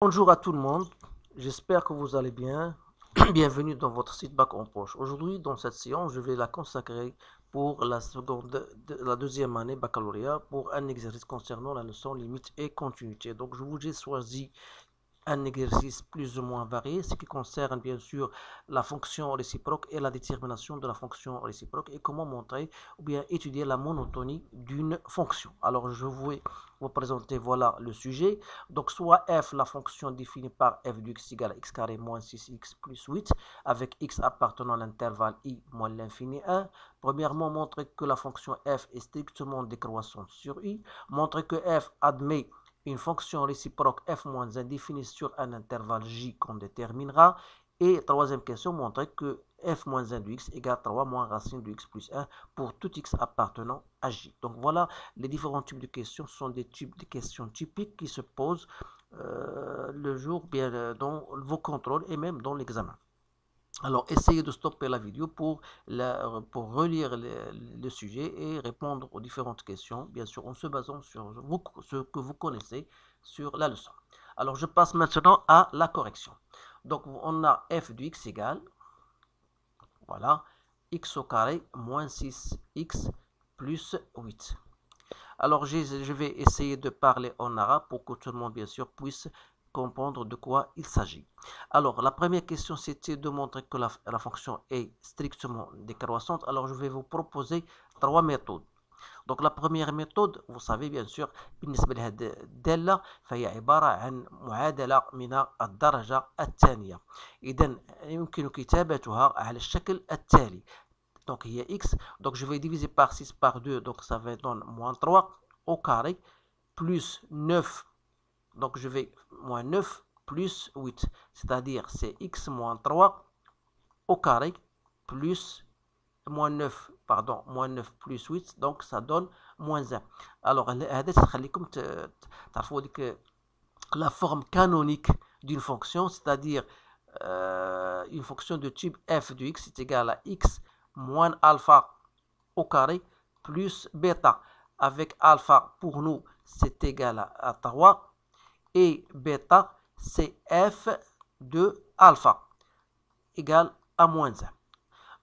Bonjour à tout le monde, j'espère que vous allez bien. Bienvenue dans votre site Bac en poche. Aujourd'hui, dans cette séance, je vais la consacrer pour la, seconde, la deuxième année baccalauréat pour un exercice concernant la leçon limite et continuité. Donc, je vous ai choisi un exercice plus ou moins varié, ce qui concerne bien sûr la fonction réciproque et la détermination de la fonction réciproque et comment montrer ou bien étudier la monotonie d'une fonction. Alors je vais vous présenter voilà le sujet. Donc soit f, la fonction définie par f du x égale x carré moins 6x plus 8 avec x appartenant à l'intervalle i moins l'infini 1. Premièrement, montrer que la fonction f est strictement décroissante sur i. Montrer que f admet une fonction réciproque f-1 définie sur un intervalle j qu'on déterminera. Et troisième question, montrer que f-1 de x égale 3 moins racine de x plus 1 pour tout x appartenant à j. Donc voilà, les différents types de questions sont des types de questions typiques qui se posent euh, le jour bien, euh, dans vos contrôles et même dans l'examen. Alors, essayez de stopper la vidéo pour, euh, pour relire le sujet et répondre aux différentes questions, bien sûr, en se basant sur ce que vous connaissez sur la leçon. Alors, je passe maintenant à la correction. Donc, on a f du x égale, voilà, x au carré moins 6x plus 8. Alors, je vais essayer de parler en arabe pour que tout le monde, bien sûr, puisse comprendre de quoi il s'agit. Alors, la première question, c'était de montrer que la, fonction est strictement décroissante. Alors, je vais vous proposer trois méthodes. Donc, la première méthode, vous savez bien sûr, Donc, il y a x. Donc, je vais diviser par 6 par 2. Donc, ça va donner moins 3 au carré plus 9 donc je vais moins 9 plus 8, c'est-à-dire c'est x moins 3 au carré plus moins 9, pardon, moins 9 plus 8, donc ça donne moins 1. Alors, la forme canonique d'une fonction, c'est-à-dire euh, une fonction de type f de x est égal à x moins alpha au carré plus bêta. Avec alpha, pour nous, c'est égal à 3 et bêta CF de alpha égale à moins 1.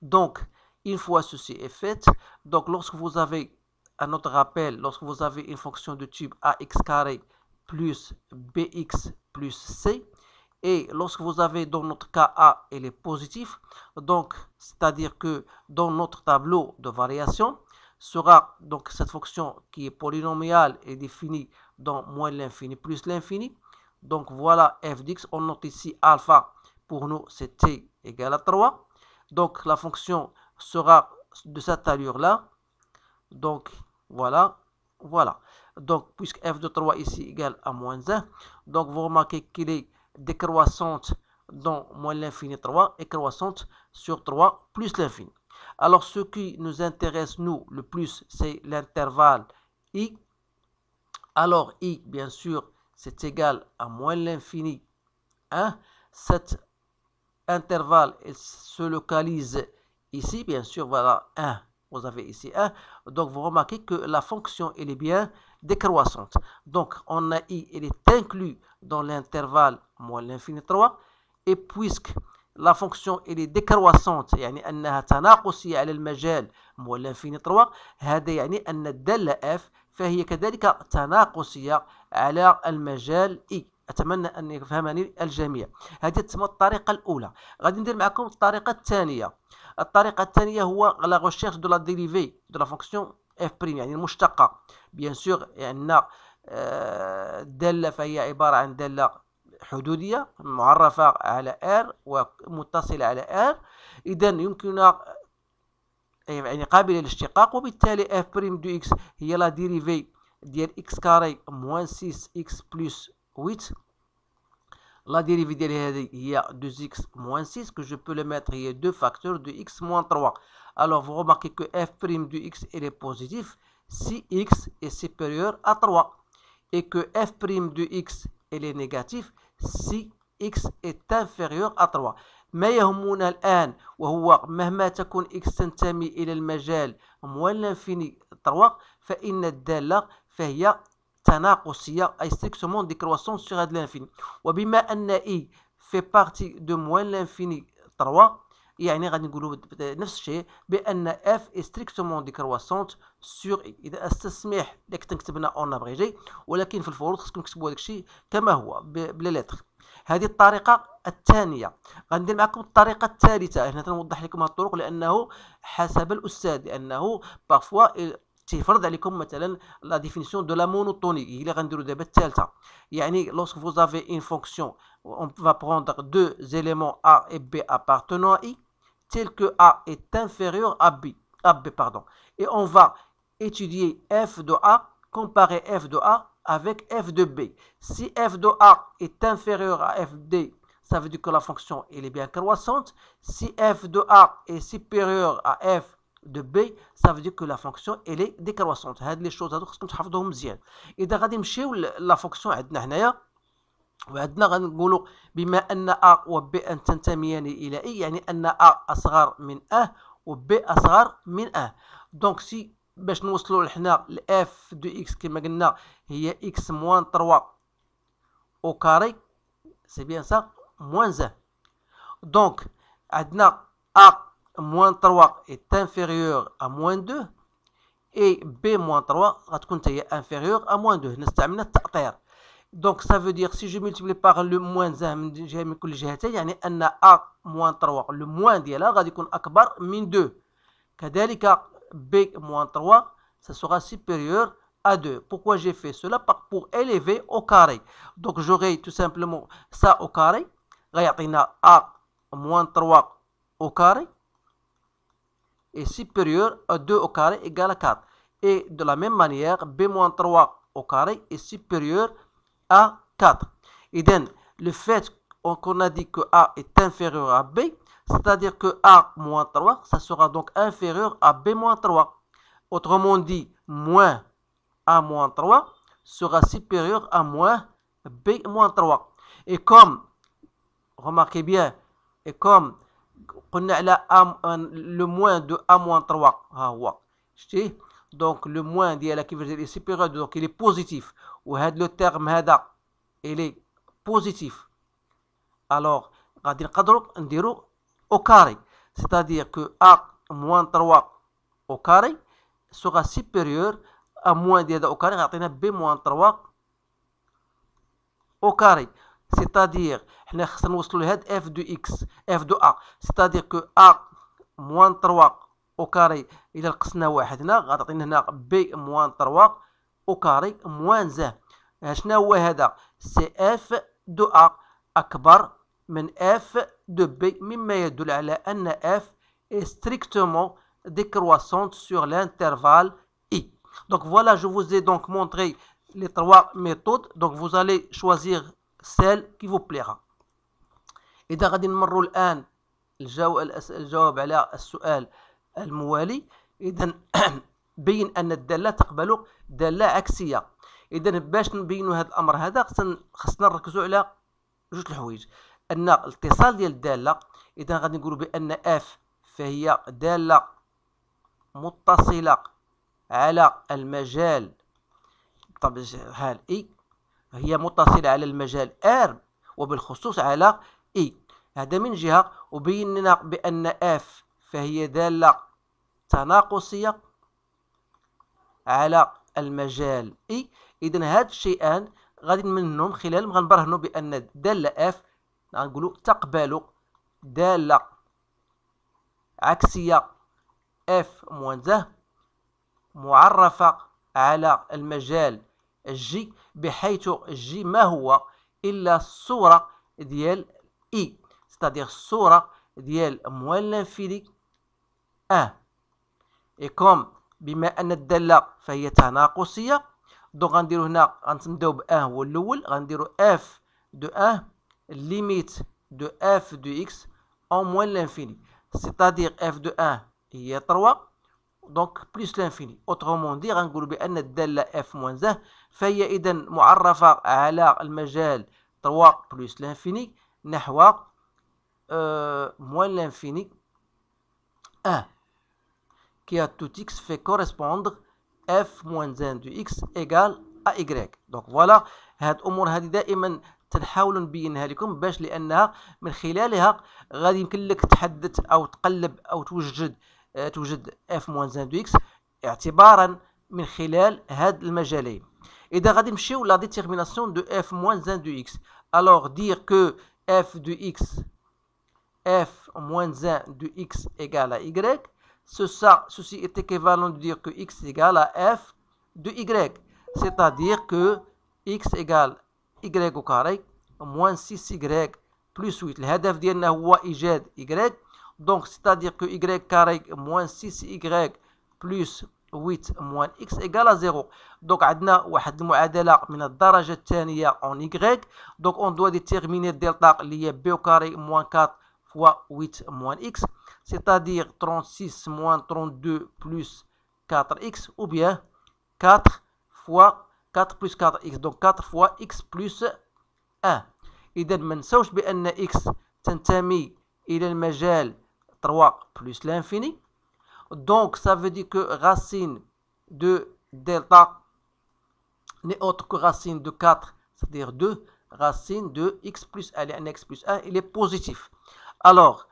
Donc, une fois ceci est fait, donc lorsque vous avez, à notre rappel, lorsque vous avez une fonction de type ax carré plus bx plus c, et lorsque vous avez dans notre cas A, elle est positive, donc c'est-à-dire que dans notre tableau de variation, sera donc cette fonction qui est polynomiale et définie dans moins l'infini plus l'infini. Donc voilà f dx, on note ici alpha, pour nous c'est t égale à 3. Donc la fonction sera de cette allure-là. Donc voilà, voilà. Donc puisque f de 3 ici égal à moins 1, donc vous remarquez qu'il est décroissante dans moins l'infini 3 et croissante sur 3 plus l'infini. Alors ce qui nous intéresse, nous, le plus, c'est l'intervalle i. Alors i, bien sûr, c'est égal à moins l'infini 1. Hein. Cet intervalle il se localise ici, bien sûr, voilà 1. Vous avez ici 1. Donc vous remarquez que la fonction, elle est bien décroissante. Donc on a i, elle est inclus dans l'intervalle moins l'infini 3. Et puisque لا فونكسيون الي ديكرواسونت يعني انها تناقصيه على المجال مولان فيني 3 هذا يعني ان الداله اف فهي كذلك تناقصيه على المجال اي e. اتمنى ان يفهمني الجميع هذه تسمى الطريقه الاولى غادي ندير معكم الطريقه الثانيه الطريقه الثانيه هو لا ريشيرش دو لا ديريفي دو لا فونكسيون اف بريم يعني المشتقه بيان سور عندنا يعني الداله فهي عباره عن داله Il y a la dérivée de x moins 6 x plus 8 La dérivée de 2x moins 6, que je peux le mettre, il y a deux facteurs de x moins 3. Alors, vous remarquez que f' de x est positif si x est supérieur à 3. Et que f' de x est négatif سي إكس ا 3 ما يهمنا الآن وهو مهما تكون إكس تنتمي إلى المجال موال لانفيني 3 فإن الدالة فهي تناقصية أي ستريكتومون ديكروسون سيغ هاد لانفيني وبما أن إي في بارتي دو موان لانفيني 3 يعني غادي نقولوا نفس الشيء بان اف دي كرواسونت سور اي اذا استسمح اللي كنت لنا اون ابريجي ولكن في الفروض خصكم تكتبوا هذاك الشيء كما هو بلا لتر هذه الطريقه الثانيه غندير معكم الطريقه الثالثه هنا تنوضح لكم هذه الطرق لانه حسب الاستاذ لانه بافوا تيفرض عليكم مثلا لا ديفينيسيون دو لا مونوتوني هي اللي غنديروا دابا الثالثه يعني لوسك فوزافي اون فونكسيون اون فا بروندر دو زيليمون ا et بي ابارتونون اي tel que A est inférieur à B, à pardon. et on va étudier F de A, comparer F de A avec F de B. Si F de A est inférieur à F de ça veut dire que la fonction est bien croissante. Si F de A est supérieur à F de B, ça veut dire que la fonction elle est décroissante. et les choses la fonction est هنايا وعندنا غنقولوا بما ان ا وب ان تنتميان الى اي يعني ان ا اصغر من ا وب اصغر من ا دونك سي باش نوصلوا لحنا الاف دو اكس كما قلنا هي اكس موان 3 او كاري سي بيان سا موان ز دونك عندنا ا موان 3 ايت انفيريور ا موان 2 اي بي موان 3 غتكون حتى هي انفيريور ا موان 2 هنا استعملنا التأطير Donc ça veut dire si je multiplie par le moins 1 j'ai جهه j'ai يعني y a moins 3 le moins ديالها غادي يكون اكبر من 2 كذلك b moins 3 ça sera supérieur à 2. Pourquoi j'ai fait cela Pour élever au carré. Donc j'aurai tout simplement ça au carré. y a moins 3 au carré est supérieur à 2 au carré égale à 4. Et de la même manière, b moins 3 au carré est supérieur à a 4. Et Idem, le fait qu'on a dit que A est inférieur à B, c'est-à-dire que A moins 3, ça sera donc inférieur à B moins 3. Autrement dit, moins A moins 3 sera supérieur à moins B moins 3. Et comme, remarquez bien, et comme le moins de A moins 3, ah, donc le moins d'Yala qui est supérieur, donc il est positif. وهاد لو تيرم هذا الي بوزيتيف الوغ غادي نقدرو نديرو او كاري ستادير كو ا موان 3 او كاري سوغا سوبيريور ا موان ديال هذا او كاري غيعطينا بي موان 3 او كاري ستادير حنا خصنا نوصلو لهاد اف دو اكس اف دو ا ستادير كو ا موان 3 او كاري الى قسنا واحد هنا غتعطينا هنا بي موان 3 او كاري موان زه شنو هو هذا سي اف دو ا اكبر من اف دو بي مما يدل على ان اف استريكتومون ديكروسونت سور لانترفال اي دونك فوالا جو فوز اي دونك مونتري لي تروا ميثود دونك فوز الي شوازيغ سيل كي فو بليغا اذا غادي نمرو الان الجواب على السؤال الموالي اذا بين ان الداله تقبل داله عكسيه اذا باش نبينوا هذا الامر هذا خصنا خصنا نركزوا على جوج الحوايج ان الاتصال ديال الداله اذا غادي نقولوا بان اف فهي داله متصله على المجال طب هال اي e؟ هي متصله على المجال ار وبالخصوص على اي e. هذا من جهه وبين لنا بان اف فهي داله تناقصيه على المجال اي اذا هاد الشيئان غادي منهم خلال غنبرهنوا بان داله اف غنقولوا تقبل داله عكسيه اف موانزه معرفه على المجال جي بحيث جي ما هو الا الصوره ديال اي ستادير الصوره ديال موال فيليك ا اي كوم بما ان الداله فهي تناقصيه دونك غنديرو هنا غنبداو ب ا أه هو الاول غنديرو اف دو ا أه، ليميت دو اف دو اكس او موان لانفيني سيتادير اف دو ا أه هي 3 دونك بلس لانفيني اوترومون دي غنقولو بان الداله اف موان زه فهي اذا معرفه على المجال 3 بلس لانفيني نحو أه موان لانفيني ا آه. qui a tout x fait correspondre f moins 1 de x égale à y دونك فوالا هاد الامور هذه دائما تنحاولوا نبينها لكم باش لانها من خلالها غادي يمكن لك تحدد او تقلب او توجد أه توجد اف موان زان دو اكس اعتبارا من خلال هاد المجالين اذا غادي نمشيو لا ديتيرميناسيون دو اف موان زان دو اكس الوغ دير كو اف دو اكس اف موان زان دو اكس ايكال ا y ceci est équivalent de dire que x égale à f de y. C'est-à-dire que x égale y au carré moins 6y plus 8. Le y. Donc c'est-à-dire que y carré moins 6y plus 8 moins x égale à 0. Donc en y. Donc on doit déterminer delta lié b au carré moins 4 8 moins x, c'est-à-dire 36 moins 32 plus 4x, ou bien 4 fois 4 plus 4x, donc 4 fois x plus 1. même, ما bien que x est le majeur 3 plus l'infini. Donc ça veut dire que racine de delta n'est autre que racine de 4, c'est-à-dire 2, racine de x plus 1, x plus 1, il est positif. Alors,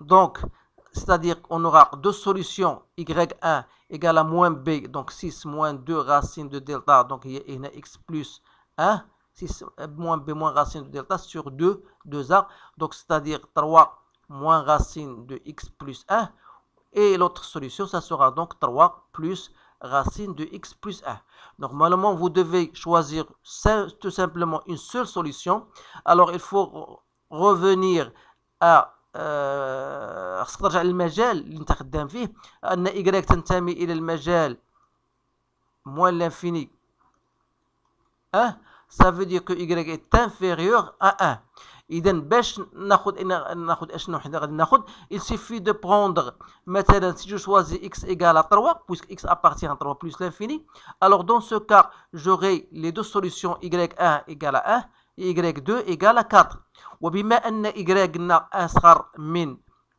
donc, c'est-à-dire qu'on aura deux solutions, y1 égale à moins b, donc 6 moins 2 racine de delta, donc il y a x plus 1, 6 moins b moins racine de delta sur 2, 2a, donc c'est-à-dire 3 moins racine de x plus 1, et l'autre solution, ça sera donc 3 plus racine de x plus 1. Normalement, vous devez choisir tout simplement une seule solution. Alors, il faut revenir à خصك ترجع للمجال اللي انت خدام فيه ان y تنتمي الى المجال moins لانفيني ça veut dire que y est inférieur à 1. il suffit de prendre مثلا si je choisis x égale à 3 puisque x appartient à 3 plus l'infini alors dans ce cas j'aurai les deux solutions y1 égale à 1 y2 إيكال 4 وبما أن y إيكغيكنا أصغر من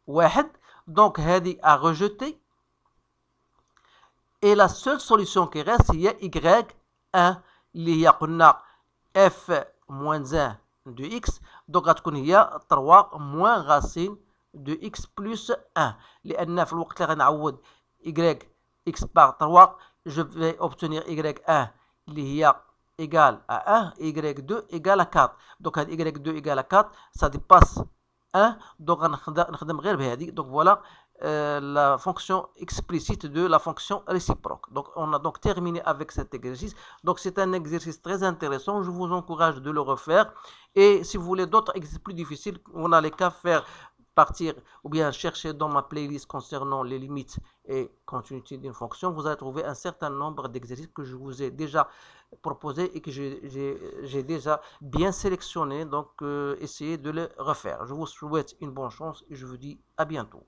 واحد دونك هادي أ rejeter et la seule solution qui reste هي y 1 اللي هي قلنا f موان 1 دو اكس دونك غتكون هي 3 موان غاسين دو اكس بلوس 1 لان في الوقت اللي غنعوض y اكس بار 3 جو في اوبتونيغ y 1 اللي هي égale à 1, y2 égale à 4 donc y2 égale à 4 ça dépasse 1 donc donc voilà euh, la fonction explicite de la fonction réciproque. Donc, on a donc terminé avec cet exercice. Donc, c'est un exercice très intéressant. Je vous encourage de le refaire. Et si vous voulez d'autres exercices plus difficiles, on a les cas faire partir ou bien chercher dans ma playlist concernant les limites et continuité d'une fonction, vous allez trouver un certain nombre d'exercices que je vous ai déjà proposés et que j'ai déjà bien sélectionné. Donc, euh, essayez de les refaire. Je vous souhaite une bonne chance et je vous dis à bientôt.